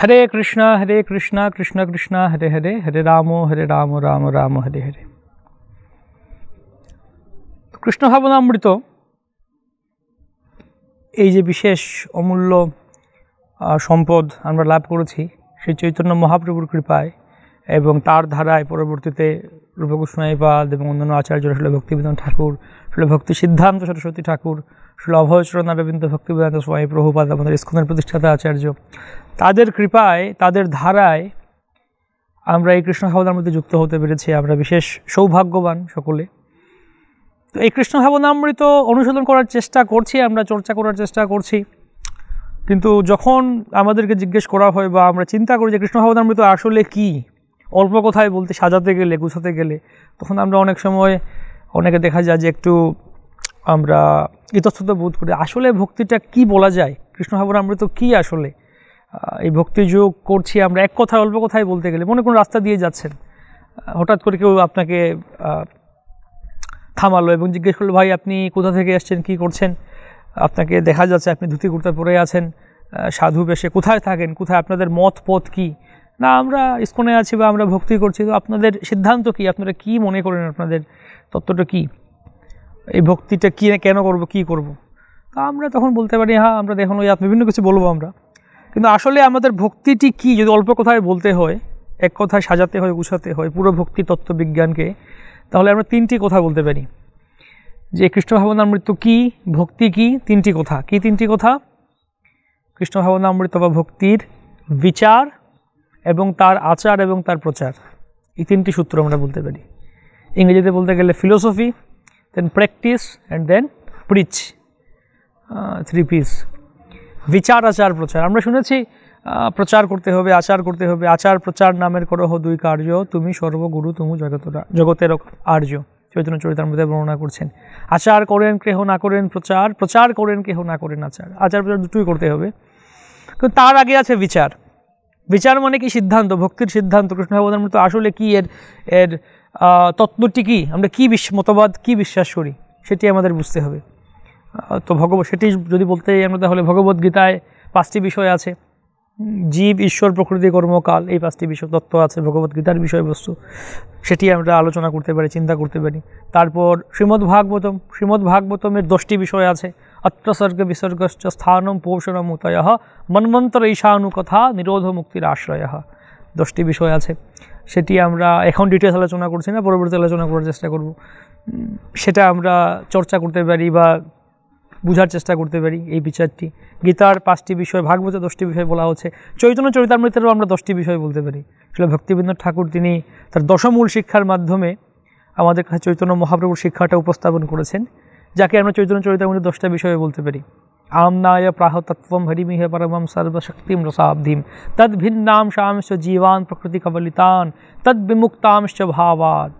হরে কৃষ্ণ হরে কৃষ্ণ কৃষ্ণ কৃষ্ণ হরে হরে হরে রাম হরে রাম রাম রাম হরে হরে কৃষ্ণ ভাবনামৃত এই যে বিশেষ অমূল্য সম্পদ আমরা লাভ করেছি সেই চৈতন্য মহাপ্রভুর কৃপায় এবং তার ধারায় পরবর্তীতে রূপগোস্বামী পাল এবং অন্যান্য আচার্য ছিল ভক্তিবেদন ঠাকুর ছিল ভক্তি সিদ্ধান্ত সরস্বতী ঠাকুর ছিল অভয়চরণ রবীন্দ্র ভক্তিবেদান্ত স্বামী প্রভুপাদ আমাদের ইস্কনের প্রতিষ্ঠাতা আচার্য তাদের কৃপায় তাদের ধারায় আমরা এই কৃষ্ণ ভাবনার মধ্যে যুক্ত হতে পেরেছি আমরা বিশেষ সৌভাগ্যবান সকলে তো এই কৃষ্ণ ভাবনামৃত অনুশীলন করার চেষ্টা করছি আমরা চর্চা করার চেষ্টা করছি কিন্তু যখন আমাদেরকে জিজ্ঞেস করা হয় বা আমরা চিন্তা করি যে কৃষ্ণ ভাবনামৃত আসলে কী অল্প কথায় বলতে সাজাতে গেলে গুছাতে গেলে তখন আমরা অনেক সময় অনেকে দেখা যায় যে একটু আমরা ইতস্তত বোধ করি আসলে ভক্তিটা কি বলা যায় কৃষ্ণ ভাবর আমরা তো কী আসলে এই ভক্তিযোগ করছি আমরা এক কথায় অল্প কথায় বলতে গেলে মনে কোনো রাস্তা দিয়ে যাচ্ছেন হঠাৎ করে কেউ আপনাকে থামালো এবং জিজ্ঞেস করলো ভাই আপনি কোথা থেকে আসছেন কি করছেন আপনাকে দেখা যাচ্ছে আপনি ধুতি কুর্তা পরে আছেন সাধু বেশে কোথায় থাকেন কোথায় আপনাদের মত পথ কী না আমরা ইস্কনে আছি বা আমরা ভক্তি করছি তো আপনাদের সিদ্ধান্ত কি আপনারা কি মনে করেন আপনাদের তত্ত্বটা কি এই ভক্তিটা কী কেন করব কি করব। তা আমরা তখন বলতে পারি হ্যাঁ আমরা দেখুন ওই বিভিন্ন কিছু বলবো আমরা কিন্তু আসলে আমাদের ভক্তিটি কি যদি অল্প কথায় বলতে হয় এক কথায় সাজাতে হয় গুছাতে হয় পুরো ভক্তি তত্ত্ববিজ্ঞানকে তাহলে আমরা তিনটি কথা বলতে পারি যে কৃষ্ণ মৃত্যু কি ভক্তি কি তিনটি কথা কি তিনটি কথা কৃষ্ণ মৃত্যু বা ভক্তির বিচার এবং তার আচার এবং তার প্রচার এই তিনটি সূত্র আমরা বলতে পারি ইংরেজিতে বলতে গেলে philosophy then practice and then preach three P's বিচার আচার প্রচার আমরা শুনেছি প্রচার করতে হবে আচার করতে হবে আচার প্রচার নামের করহ দুই কার্য তুমি সর্বগুরু তুমি জগতরা জগতের আর্য চৈতন্য চরিতার মধ্যে বর্ণনা করছেন আচার করেন কেহ না করেন প্রচার প্রচার করেন কেহ না করেন আচার আচার প্রচার দুটোই করতে হবে কিন্তু তার আগে আছে বিচার বিচার মানে কি সিদ্ধান্ত ভক্তির সিদ্ধান্ত কৃষ্ণ ভগবানের তো আসলে কি এর এর তত্ত্বটি কী আমরা কী বিশ্ব মতবাদ কী বিশ্বাস করি সেটি আমাদের বুঝতে হবে তো ভগব সেটি যদি বলতে যাই আমরা তাহলে ভগবদ্গীতায় পাঁচটি বিষয় আছে জীব ঈশ্বর প্রকৃতি কর্মকাল এই পাঁচটি বিষয় তত্ত্ব আছে ভগবত গীতার বিষয়বস্তু সেটি আমরা আলোচনা করতে পারি চিন্তা করতে পারি তারপর শ্রীমদ্ ভাগবতম শ্রীমদ্ ভাগবতমের দশটি বিষয় আছে অত্রসর্গ বিসর্গশ্চ স্থানম পোষণমুতয় মন্মন্তর ঈশানুকথা নিরোধ মুক্তির আশ্রয় দশটি বিষয় আছে সেটি আমরা এখন ডিটেলস আলোচনা করছি না পরবর্তী আলোচনা করার চেষ্টা করব সেটা আমরা চর্চা করতে পারি বা বুঝার চেষ্টা করতে পারি এই বিচারটি গীতার পাঁচটি বিষয় ভাগবত দশটি বিষয় বলা হচ্ছে চৈতন্য চরিতামৃতেরও আমরা দশটি বিষয় বলতে পারি আসলে ভক্তিবীন্দ্রনাথ ঠাকুর তিনি তার দশমূল শিক্ষার মাধ্যমে আমাদের কাছে চৈতন্য মহাপ্রভুর শিক্ষাটা উপস্থাপন করেছেন যাকে আমরা চৈতন্য চরিতামৃত দশটা বিষয়ে বলতে পারি আমনায় প্রাহতত্ত্বম হরিমিহ পরমম সর্বশক্তিম রসাব্ধিম তদ্ভিন্নাংশাংশ জীবান প্রকৃতি কবলিতান তদ্বিমুক্তাংশ ভাবাত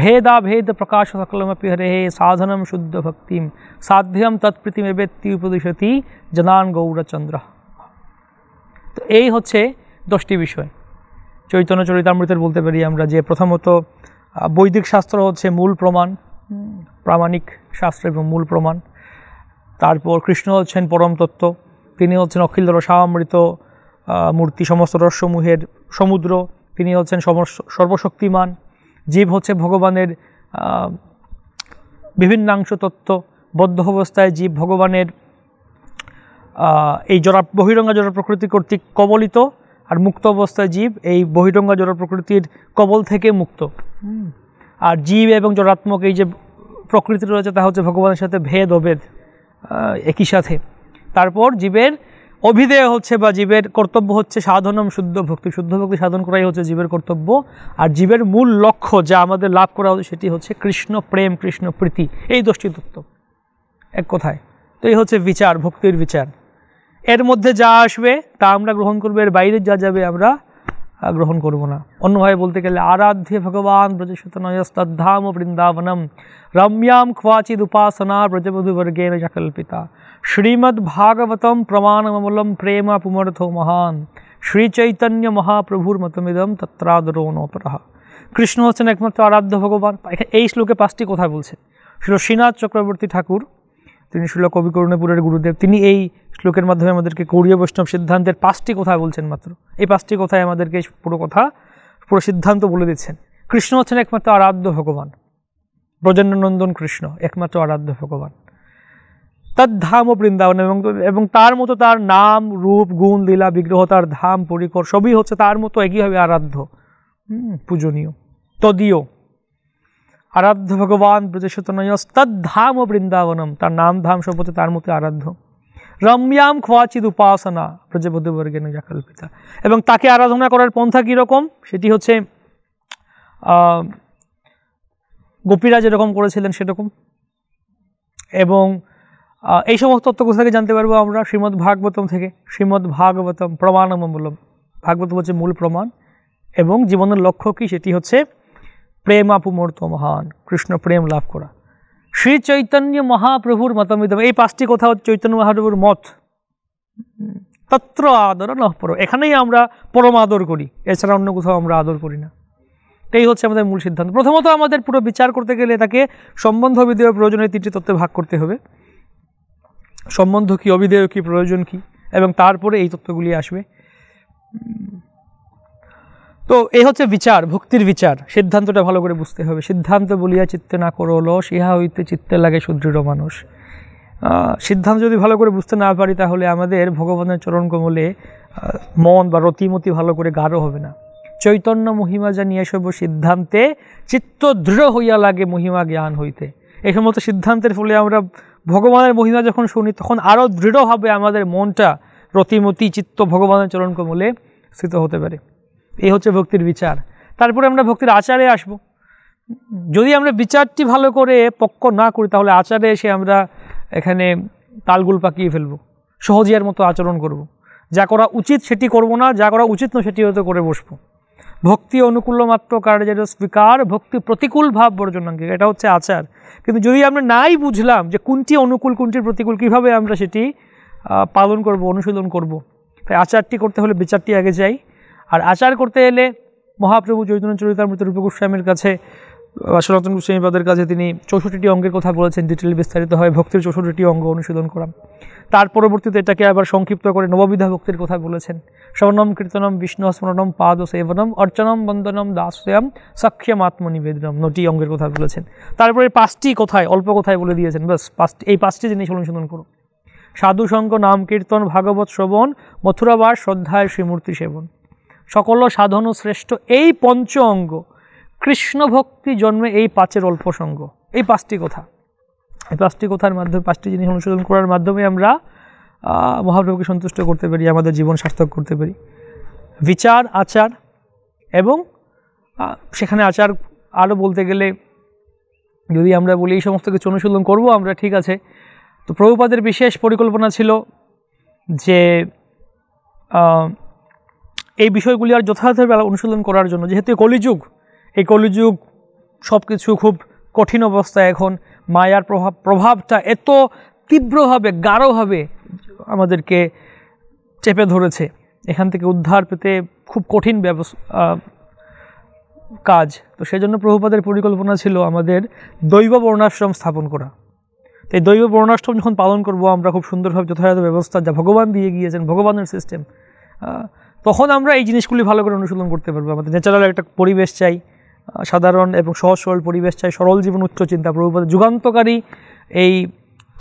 ভেদাভেদ প্রকাশ সকলমপি হরে সাধনম শুদ্ধ ভক্তিম সাধ্যম তৎপ্রীতিমেবেত্তি উপদেশতি জনান গৌরচন্দ্র তো এই হচ্ছে দশটি বিষয় চৈতন্য চরিতামৃতের বলতে পারি আমরা যে প্রথমত বৈদিক শাস্ত্র হচ্ছে মূল প্রমাণ প্রামাণিক শাস্ত্র এবং মূল প্রমাণ তারপর কৃষ্ণ হচ্ছেন পরম তত্ত্ব তিনি হচ্ছেন অখিল রসামৃত মূর্তি সমস্ত রসসমূহের সমুদ্র তিনি হচ্ছেন সর্বশক্তিমান জীব হচ্ছে ভগবানের বিভিন্নাংশ তত্ত্ব বদ্ধ অবস্থায় জীব ভগবানের এই জরা বহিরঙ্গা জরা প্রকৃতি কর্তৃক কবলিত আর মুক্ত অবস্থায় জীব এই বহিরঙ্গা জরা প্রকৃতির কবল থেকে মুক্ত আর জীব এবং জড়াত্মক এই যে প্রকৃতি রয়েছে তা হচ্ছে ভগবানের সাথে ভেদ অভেদ একই সাথে তারপর জীবের অভিধেয় হচ্ছে বা জীবের কর্তব্য হচ্ছে সাধনম শুদ্ধ ভক্তি শুদ্ধ ভক্তি সাধন করাই হচ্ছে জীবের কর্তব্য আর জীবের মূল লক্ষ্য যা আমাদের লাভ করা হচ্ছে সেটি হচ্ছে কৃষ্ণ প্রেম কৃষ্ণ প্রীতি এই দশটি তত্ত্ব এক কথায় তো এই হচ্ছে বিচার ভক্তির বিচার এর মধ্যে যা আসবে তা আমরা গ্রহণ করবো এর বাইরে যা যাবে আমরা গ্রহণ করব না অন্যভাবে বলতে গেলে আরাধ্য ভগবান ব্রজসুতনয়স্তদ্ধাম বৃন্দাবনম রম্যাম ক্বাচিদ উপাসনা ব্রজবধুবর্গেণ শ্রীমদ্ শ্রীমদ্ভাগবতম প্রমাণমলম প্রেমা পুমর্থ মহান শ্রীচৈতন্য মহাপ্রভুর মতমিদম তত্রাদরোণপরাহ কৃষ্ণ হচ্ছেন একমাত্র আরাধ্য ভগবান এই শ্লোকে পাঁচটি কথা বলছে ছিল শ্রীনাথ চক্রবর্তী ঠাকুর তিনি শুলো কবি করুণপুরের গুরুদেব তিনি এই শ্লোকের মাধ্যমে আমাদেরকে কৌরীয় বৈষ্ণব সিদ্ধান্তের পাঁচটি কথা বলছেন মাত্র এই পাঁচটি কথায় আমাদেরকে পুরো কথা পুরো সিদ্ধান্ত বলে দিচ্ছেন কৃষ্ণ হচ্ছেন একমাত্র আরাধ্য ভগবান ব্রজেন্দ্রনন্দন কৃষ্ণ একমাত্র আরাধ্য ভগবান তার ধাম ও বৃন্দাবন এবং এবং তার মতো তার নাম রূপ গুণ লীলা বিগ্রহ তার ধাম পরিকর সবই হচ্ছে তার মতো একইভাবে আরাধ্য পূজনীয় তদীয় আরাধ্য ভগবান ব্রজশতনয়স্তদ্ধাম বৃন্দাবনম তার নাম ধাম সম্পত্তি তার মতো আরাধ্য রম্যাম খোয়াচিত উপাসনা ব্রজবধুবর্গেন কল্পিতা এবং তাকে আরাধনা করার পন্থা কীরকম সেটি হচ্ছে গোপীরা যেরকম করেছিলেন সেরকম এবং এই সমস্ত তত্ত্বগুলো থেকে জানতে পারবো আমরা শ্রীমদ্ ভাগবতম থেকে শ্রীমদ্ ভাগবতম প্রমাণমূলম ভাগবতম হচ্ছে মূল প্রমাণ এবং জীবনের লক্ষ্য কী সেটি হচ্ছে প্রেমাপুমূর্ত মহান কৃষ্ণ প্রেম লাভ করা শ্রী চৈতন্য মহাপ্রভুর মতমিদম এই পাঁচটি কথা হচ্ছে চৈতন্য মহাপ্রভুর মত তত্র আদর নহপর এখানেই আমরা পরম আদর করি এছাড়া অন্য কোথাও আমরা আদর করি না এই হচ্ছে আমাদের মূল সিদ্ধান্ত প্রথমত আমাদের পুরো বিচার করতে গেলে তাকে সম্বন্ধ বিধেয় প্রয়োজনের তিনটি তত্ত্বে ভাগ করতে হবে সম্বন্ধ কী অবিধেয় কী প্রয়োজন কী এবং তারপরে এই তত্ত্বগুলি আসবে তো এই হচ্ছে বিচার ভক্তির বিচার সিদ্ধান্তটা ভালো করে বুঝতে হবে সিদ্ধান্ত বলিয়া চিত্তে না করল ইহা হইতে চিত্তে লাগে সুদৃঢ় মানুষ সিদ্ধান্ত যদি ভালো করে বুঝতে না পারি তাহলে আমাদের ভগবানের চরণ কমলে মন বা রতিমতি ভালো করে গাঢ় হবে না চৈতন্য মহিমা যা নিয়ে সব সিদ্ধান্তে চিত্ত দৃঢ় হইয়া লাগে মহিমা জ্ঞান হইতে এই সমস্ত সিদ্ধান্তের ফলে আমরা ভগবানের মহিমা যখন শুনি তখন আরও দৃঢ়ভাবে আমাদের মনটা রতিমতি চিত্ত ভগবানের চরণ কমলে স্থিত হতে পারে এই হচ্ছে ভক্তির বিচার তারপরে আমরা ভক্তির আচারে আসব। যদি আমরা বিচারটি ভালো করে পক্ক না করি তাহলে আচারে এসে আমরা এখানে তালগুল পাকিয়ে ফেলব সহজিয়ার মতো আচরণ করব। যা করা উচিত সেটি করব না যা করা উচিত নয় সেটি হয়তো করে বসবো ভক্তি অনুকূল মাত্র যেটা স্বীকার ভক্তি প্রতিকূল ভাব বর্জনাঙ্গিক এটা হচ্ছে আচার কিন্তু যদি আমরা নাই বুঝলাম যে কোনটি অনুকূল কোনটি প্রতিকূল কিভাবে আমরা সেটি পালন করব অনুশীলন করব তাই আচারটি করতে হলে বিচারটি আগে যাই আর আচার করতে এলে মহাপ্রভু চৈতন্য চরিতামৃত রূপ গোস্বামীর কাছে সনাতন গোস্বামীপাদের কাছে তিনি চৌষট্টিটি অঙ্গের কথা বলেছেন বিস্তারিত হয় ভক্তির চৌষট্টিটি অঙ্গ অনুশীলন করা তার পরবর্তীতে এটাকে আবার সংক্ষিপ্ত করে নববিধা ভক্তির কথা বলেছেন স্বর্ণম কীর্তনম বিষ্ণু স্মরণম পাদ সেবনম অর্চনম বন্দনম দাসয়াম সাক্ষ্যম আত্মনিবেদনম নটি অঙ্গের কথা বলেছেন তারপরে পাঁচটি কথায় অল্প কথায় বলে দিয়েছেন বাস পাঁচটি এই পাঁচটি জিনিস অনুশীলন করুন সাধুসঙ্গ নাম কীর্তন ভাগবত শ্রবণ মথুরাবাস শ্রদ্ধায় শ্রীমূর্তি সেবন সকল সাধন শ্রেষ্ঠ এই পঞ্চ অঙ্গ কৃষ্ণ ভক্তি জন্মে এই পাঁচের অল্প সঙ্গ এই পাঁচটি কথা এই পাঁচটি কথার মাধ্যমে পাঁচটি জিনিস অনুশীলন করার মাধ্যমে আমরা মহাপ্রভুকে সন্তুষ্ট করতে পারি আমাদের জীবন সার্থক করতে পারি বিচার আচার এবং সেখানে আচার আরও বলতে গেলে যদি আমরা বলি এই সমস্ত কিছু অনুশীলন করবো আমরা ঠিক আছে তো প্রভুপাদের বিশেষ পরিকল্পনা ছিল যে এই বিষয়গুলি আর যথাযথভাবে অনুশীলন করার জন্য যেহেতু কলিযুগ এই কলিযুগ সব কিছু খুব কঠিন অবস্থায় এখন মায়ার প্রভাব প্রভাবটা এত তীব্রভাবে গাঢ়ভাবে আমাদেরকে চেপে ধরেছে এখান থেকে উদ্ধার পেতে খুব কঠিন ব্যবস্থা কাজ তো সেই জন্য প্রভুপাদের পরিকল্পনা ছিল আমাদের দৈব বর্ণাশ্রম স্থাপন করা তো এই দৈব বর্ণাশ্রম যখন পালন করব আমরা খুব সুন্দরভাবে যথাযথ ব্যবস্থা যা ভগবান দিয়ে গিয়েছেন ভগবানের সিস্টেম তখন আমরা এই জিনিসগুলি ভালো করে অনুশীলন করতে পারবো আমাদের ন্যাচারাল একটা পরিবেশ চাই সাধারণ এবং সহজ সরল পরিবেশ চাই সরল জীবন উচ্চ চিন্তা প্রভুপাদের যুগান্তকারী এই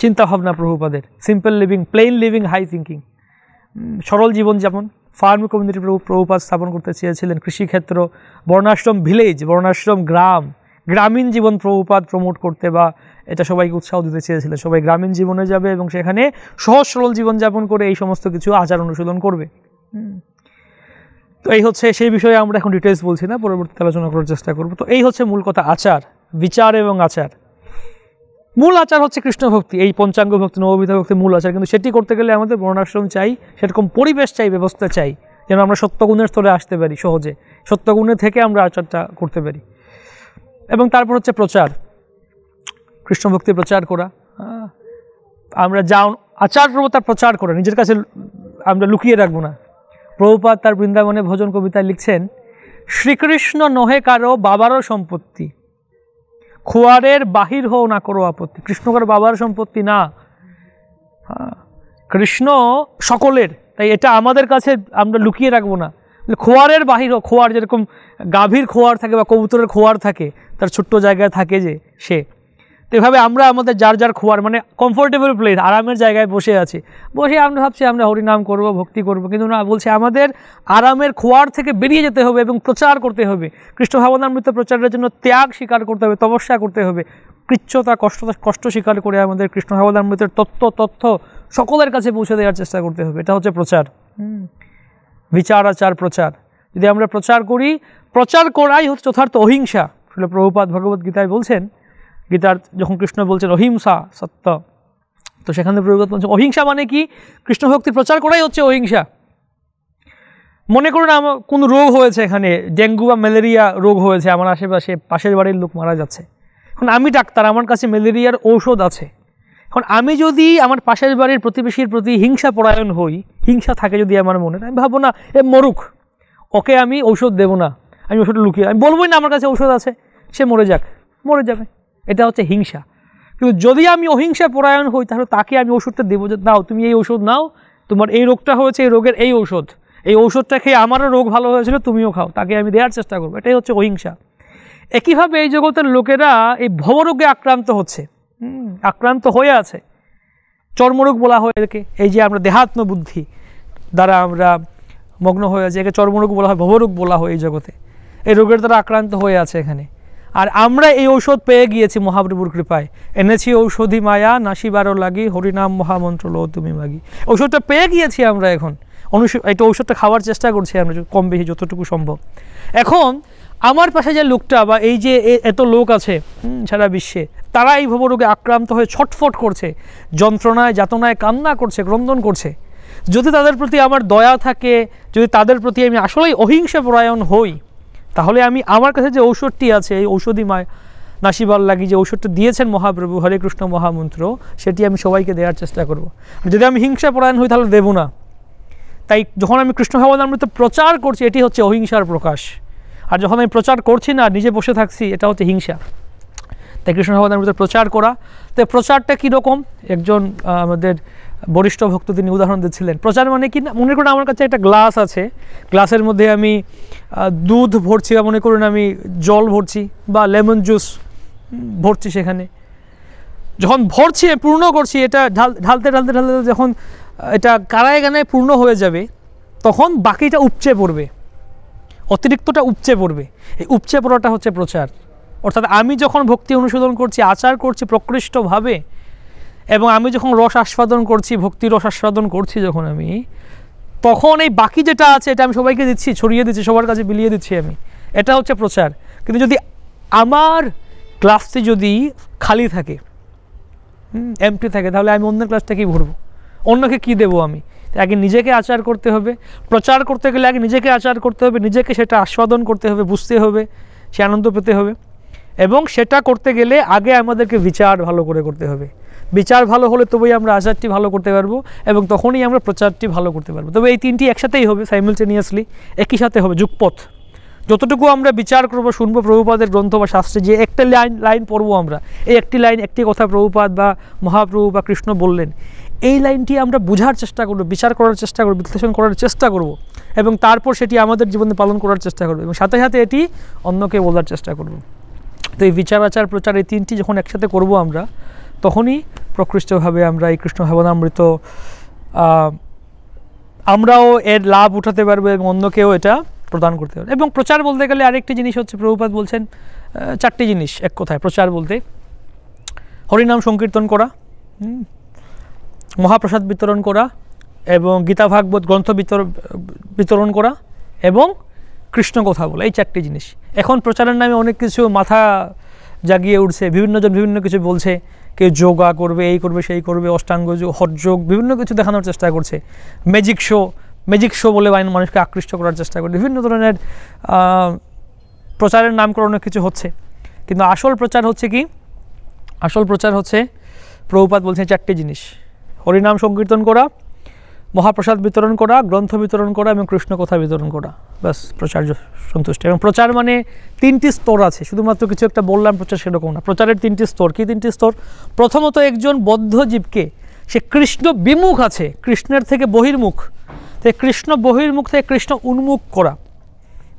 চিন্তাভাবনা প্রভুপাদের simple living plain living high thinking সরল জীবন যেমন ফার্ম কমিউনিটি প্রভু প্রভুপাত স্থাপন করতে চেয়েছিলেন কৃষিক্ষেত্র বর্ণাশ্রম ভিলেজ বর্ণাশ্রম গ্রাম গ্রামীণ জীবন প্রভুপাত প্রমোট করতে বা এটা সবাইকে উৎসাহ দিতে চেয়েছিলেন সবাই গ্রামীণ জীবনে যাবে এবং সেখানে সহজ সরল জীবনযাপন করে এই সমস্ত কিছু আচার অনুশীলন করবে তো এই হচ্ছে সেই বিষয়ে আমরা এখন ডিটেলস বলছি না পরবর্তীতে আলোচনা করার চেষ্টা করব তো এই হচ্ছে মূল কথা আচার বিচার এবং আচার মূল আচার হচ্ছে কৃষ্ণ ভক্তি এই পঞ্চাঙ্গ ভক্তি নববিধা ভক্তি মূল আচার কিন্তু সেটি করতে গেলে আমাদের বর্ণাশ্রম চাই সেরকম পরিবেশ চাই ব্যবস্থা চাই যেন আমরা সত্যগুণের স্তরে আসতে পারি সহজে সত্যগুণে থেকে আমরা আচারটা করতে পারি এবং তারপর হচ্ছে প্রচার কৃষ্ণ ভক্তি প্রচার করা আমরা যা আচার তার প্রচার করে নিজের কাছে আমরা লুকিয়ে রাখবো না প্রভুপাত তার বৃন্দাবনে ভোজন কবিতায় লিখছেন শ্রীকৃষ্ণ নহে কারো বাবারও সম্পত্তি খোয়ারের বাহির হও না করো আপত্তি কৃষ্ণ কারো বাবার সম্পত্তি না হ্যাঁ, কৃষ্ণ সকলের তাই এটা আমাদের কাছে আমরা লুকিয়ে রাখবো না খোয়ারের বাহির খোয়ার যেরকম গাভীর খোয়ার থাকে বা কবুতরের খোয়ার থাকে তার ছোট্ট জায়গায় থাকে যে সে তো এভাবে আমরা আমাদের যার যার খোয়ার মানে কমফোর্টেবল প্লেস আরামের জায়গায় বসে আছি বসে আমরা ভাবছি আমরা হরিনাম করব ভক্তি করব কিন্তু না বলছে আমাদের আরামের খোয়ার থেকে বেরিয়ে যেতে হবে এবং প্রচার করতে হবে কৃষ্ণ ভাবনামৃত প্রচারের জন্য ত্যাগ স্বীকার করতে হবে তপস্যা করতে হবে কৃচ্ছতা কষ্ট কষ্ট স্বীকার করে আমাদের কৃষ্ণ ভাবনামৃতের তত্ত্ব তথ্য সকলের কাছে পৌঁছে দেওয়ার চেষ্টা করতে হবে এটা হচ্ছে প্রচার বিচার আচার প্রচার যদি আমরা প্রচার করি প্রচার করাই হচ্ছে যথার্থ অহিংসা প্রভুপাত ভগবদ্গীতায় বলছেন গীতার যখন কৃষ্ণ বলছেন অহিংসা সত্য তো সেখানে প্রভুগত বলছেন অহিংসা মানে কি কৃষ্ণ ভক্তির প্রচার করাই হচ্ছে অহিংসা মনে করুন আমার কোনো রোগ হয়েছে এখানে ডেঙ্গু বা ম্যালেরিয়া রোগ হয়েছে আমার আশেপাশে পাশের বাড়ির লোক মারা যাচ্ছে এখন আমি ডাক্তার আমার কাছে ম্যালেরিয়ার ঔষধ আছে এখন আমি যদি আমার পাশের বাড়ির প্রতিবেশীর প্রতি হিংসা পরায়ণ হই হিংসা থাকে যদি আমার মনে আমি ভাবো না এ মরুক ওকে আমি ঔষধ দেব না আমি ওষুধ লুকিয়ে আমি বলবোই না আমার কাছে ঔষধ আছে সে মরে যাক মরে যাবে এটা হচ্ছে হিংসা কিন্তু যদি আমি অহিংসা পরায়ণ হই তাহলে তাকে আমি ওষুধটা দেবো যে নাও তুমি এই ওষুধ নাও তোমার এই রোগটা হয়েছে এই রোগের এই ওষুধ এই ওষুধটা খেয়ে আমারও রোগ ভালো হয়েছিল তুমিও খাও তাকে আমি দেওয়ার চেষ্টা করবো এটাই হচ্ছে অহিংসা একইভাবে এই জগতের লোকেরা এই ভবরোগে আক্রান্ত হচ্ছে আক্রান্ত হয়ে আছে চর্মরোগ বলা হয় একে এই যে আমরা দেহাত্ম বুদ্ধি দ্বারা আমরা মগ্ন হয়ে আছি একে চর্মরোগ বলা হয় ভবরোগ বলা হয় এই জগতে এই রোগের দ্বারা আক্রান্ত হয়ে আছে এখানে আর আমরা এই ঔষধ পেয়ে গিয়েছি মহাপ্রভুর কৃপায় এনেছি ঔষধি মায়া নাসিবারও লাগি হরিনাম মহামন্ত্র লো তুমি মাগি ঔষধটা পেয়ে গিয়েছি আমরা এখন অনুষ এটা ঔষধটা খাওয়ার চেষ্টা করছি আমরা কম বেশি যতটুকু সম্ভব এখন আমার পাশে যে লোকটা বা এই যে এত লোক আছে সারা বিশ্বে তারা এই ভবরোগে আক্রান্ত হয়ে ছটফট করছে যন্ত্রণায় যাতনায় কান্না করছে ক্রন্দন করছে যদি তাদের প্রতি আমার দয়া থাকে যদি তাদের প্রতি আমি আসলেই অহিংসা পরায়ণ হই তাহলে আমি আমার কাছে যে ঔষধটি আছে এই ঔষধিময় নাসিবাল লাগি যে ঔষধটা দিয়েছেন মহাপ্রভু হরে কৃষ্ণ মহামন্ত্র সেটি আমি সবাইকে দেওয়ার চেষ্টা করব যদি আমি হিংসা পরায়ণ হই তাহলে দেব না তাই যখন আমি কৃষ্ণ ভাবনামৃত প্রচার করছি এটি হচ্ছে অহিংসার প্রকাশ আর যখন আমি প্রচার করছি না নিজে বসে থাকছি এটা হচ্ছে হিংসা তাই কৃষ্ণ ভাবনামৃত প্রচার করা তাই প্রচারটা কীরকম একজন আমাদের বরিষ্ঠ ভক্ত তিনি উদাহরণ দিচ্ছিলেন প্রচার মানে কি মনে করুন আমার কাছে একটা গ্লাস আছে গ্লাসের মধ্যে আমি দুধ ভরছি বা মনে করুন আমি জল ভরছি বা লেমন জুস ভরছি সেখানে যখন ভরছি পূর্ণ করছি এটা ঢাল ঢালতে ঢালতে ঢালতে যখন এটা কারায় গানায় পূর্ণ হয়ে যাবে তখন বাকিটা উপচে পড়বে অতিরিক্তটা উপচে পড়বে এই উপচে পড়াটা হচ্ছে প্রচার অর্থাৎ আমি যখন ভক্তি অনুশীলন করছি আচার করছি প্রকৃষ্টভাবে এবং আমি যখন রস আস্বাদন করছি ভক্তি রস আস্বাদন করছি যখন আমি তখন এই বাকি যেটা আছে এটা আমি সবাইকে দিচ্ছি ছড়িয়ে দিচ্ছি সবার কাছে বিলিয়ে দিচ্ছি আমি এটা হচ্ছে প্রচার কিন্তু যদি আমার ক্লাসটি যদি খালি থাকে এমটি থাকে তাহলে আমি অন্য ক্লাসটাকেই ভরবো অন্যকে কি দেব আমি আগে নিজেকে আচার করতে হবে প্রচার করতে গেলে আগে নিজেকে আচার করতে হবে নিজেকে সেটা আস্বাদন করতে হবে বুঝতে হবে সে আনন্দ পেতে হবে এবং সেটা করতে গেলে আগে আমাদেরকে বিচার ভালো করে করতে হবে বিচার ভালো হলে তবেই আমরা আচারটি ভালো করতে পারবো এবং তখনই আমরা প্রচারটি ভালো করতে পারবো তবে এই তিনটি একসাথেই হবে সাইমিলটেনিয়াসলি একই সাথে হবে যুগপথ যতটুকু আমরা বিচার করব শুনবো প্রভুপাদের গ্রন্থ বা শাস্ত্রে যে একটা লাইন লাইন পড়বো আমরা এই একটি লাইন একটি কথা প্রভুপাদ বা মহাপ্রভু বা কৃষ্ণ বললেন এই লাইনটি আমরা বোঝার চেষ্টা করব বিচার করার চেষ্টা করবো বিশ্লেষণ করার চেষ্টা করব এবং তারপর সেটি আমাদের জীবনে পালন করার চেষ্টা করব এবং সাথে সাথে এটি অন্যকে বলার চেষ্টা করব তো এই বিচার আচার প্রচার এই তিনটি যখন একসাথে করব আমরা তখনই প্রকৃষ্টভাবে আমরা এই কৃষ্ণ ভাবনামৃত আমরাও এর লাভ উঠাতে পারবো এবং অন্যকেও এটা প্রদান করতে পারবে এবং প্রচার বলতে গেলে আরেকটি জিনিস হচ্ছে প্রভুপাত বলছেন চারটি জিনিস এক কথায় প্রচার বলতে হরিনাম সংকীর্তন করা মহাপ্রসাদ বিতরণ করা এবং গীতা ভাগবত গ্রন্থ বিতরণ করা এবং কৃষ্ণ কথা বলা এই চারটি জিনিস এখন প্রচারের নামে অনেক কিছু মাথা জাগিয়ে উঠছে বিভিন্নজন বিভিন্ন কিছু বলছে কে যোগা করবে এই করবে সেই করবে অষ্টাঙ্গ যোগ হটযোগ বিভিন্ন কিছু দেখানোর চেষ্টা করছে ম্যাজিক শো ম্যাজিক শো বলে মানুষকে আকৃষ্ট করার চেষ্টা করছে বিভিন্ন ধরনের প্রচারের নামকরণে কিছু হচ্ছে কিন্তু আসল প্রচার হচ্ছে কি আসল প্রচার হচ্ছে প্রভুপাত বলছেন চারটে জিনিস হরিনাম সংকীর্তন করা মহাপ্রসাদ বিতরণ করা গ্রন্থ বিতরণ করা এবং কৃষ্ণকথা বিতরণ করা ব্যাস প্রচার সন্তুষ্ট এবং প্রচার মানে তিনটি স্তর আছে শুধুমাত্র কিছু একটা বললাম প্রচার সেরকম না প্রচারের তিনটি স্তর কী তিনটি স্তর প্রথমত একজন বদ্ধ জীবকে সে কৃষ্ণ বিমুখ আছে কৃষ্ণের থেকে বহির্মুখ তাই কৃষ্ণ বহির্মুখ থেকে কৃষ্ণ উন্মুখ করা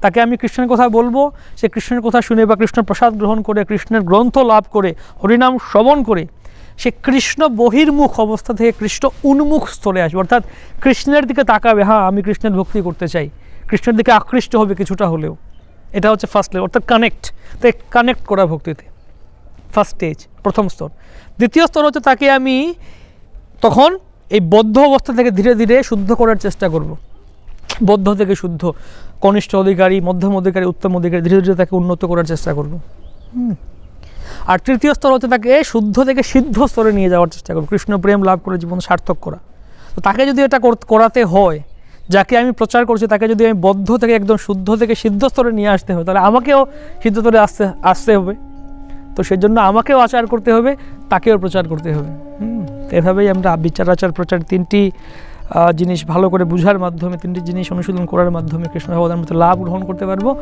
তাকে আমি কৃষ্ণের কথা বলবো সে কৃষ্ণের কথা শুনে বা কৃষ্ণ প্রসাদ গ্রহণ করে কৃষ্ণের গ্রন্থ লাভ করে হরিনাম শ্রবণ করে সে কৃষ্ণ বহির্মুখ অবস্থা থেকে কৃষ্ণ উন্মুখ স্থলে আসবে অর্থাৎ কৃষ্ণের দিকে তাকাবে হ্যাঁ আমি কৃষ্ণের ভক্তি করতে চাই কৃষ্ণের দিকে আকৃষ্ট হবে কিছুটা হলেও এটা হচ্ছে ফার্স্ট লেভেল অর্থাৎ কানেক্ট তাই কানেক্ট করা ভক্তিতে ফার্স্ট স্টেজ প্রথম স্তর দ্বিতীয় স্তর হচ্ছে তাকে আমি তখন এই বদ্ধ অবস্থা থেকে ধীরে ধীরে শুদ্ধ করার চেষ্টা করব। বদ্ধ থেকে শুদ্ধ কনিষ্ঠ অধিকারী মধ্যম অধিকারী উত্তম অধিকারী ধীরে ধীরে তাকে উন্নত করার চেষ্টা করব হুম আর তৃতীয় স্তর হচ্ছে তাকে শুদ্ধ থেকে সিদ্ধ স্তরে নিয়ে যাওয়ার চেষ্টা করবো কৃষ্ণ প্রেম লাভ করে জীবন সার্থক করা তো তাকে যদি এটা করাতে হয় যাকে আমি প্রচার করছি তাকে যদি আমি বদ্ধ থেকে একদম শুদ্ধ থেকে সিদ্ধ স্তরে নিয়ে আসতে হবে তাহলে আমাকেও সিদ্ধ স্তরে আসতে আসতে হবে তো সেজন্য আমাকেও আচার করতে হবে তাকেও প্রচার করতে হবে হুম এভাবেই আমরা বিচার আচার প্রচার তিনটি জিনিস ভালো করে বুঝার মাধ্যমে তিনটি জিনিস অনুশীলন করার মাধ্যমে কৃষ্ণ ভগবানের মতো লাভ গ্রহণ করতে পারবো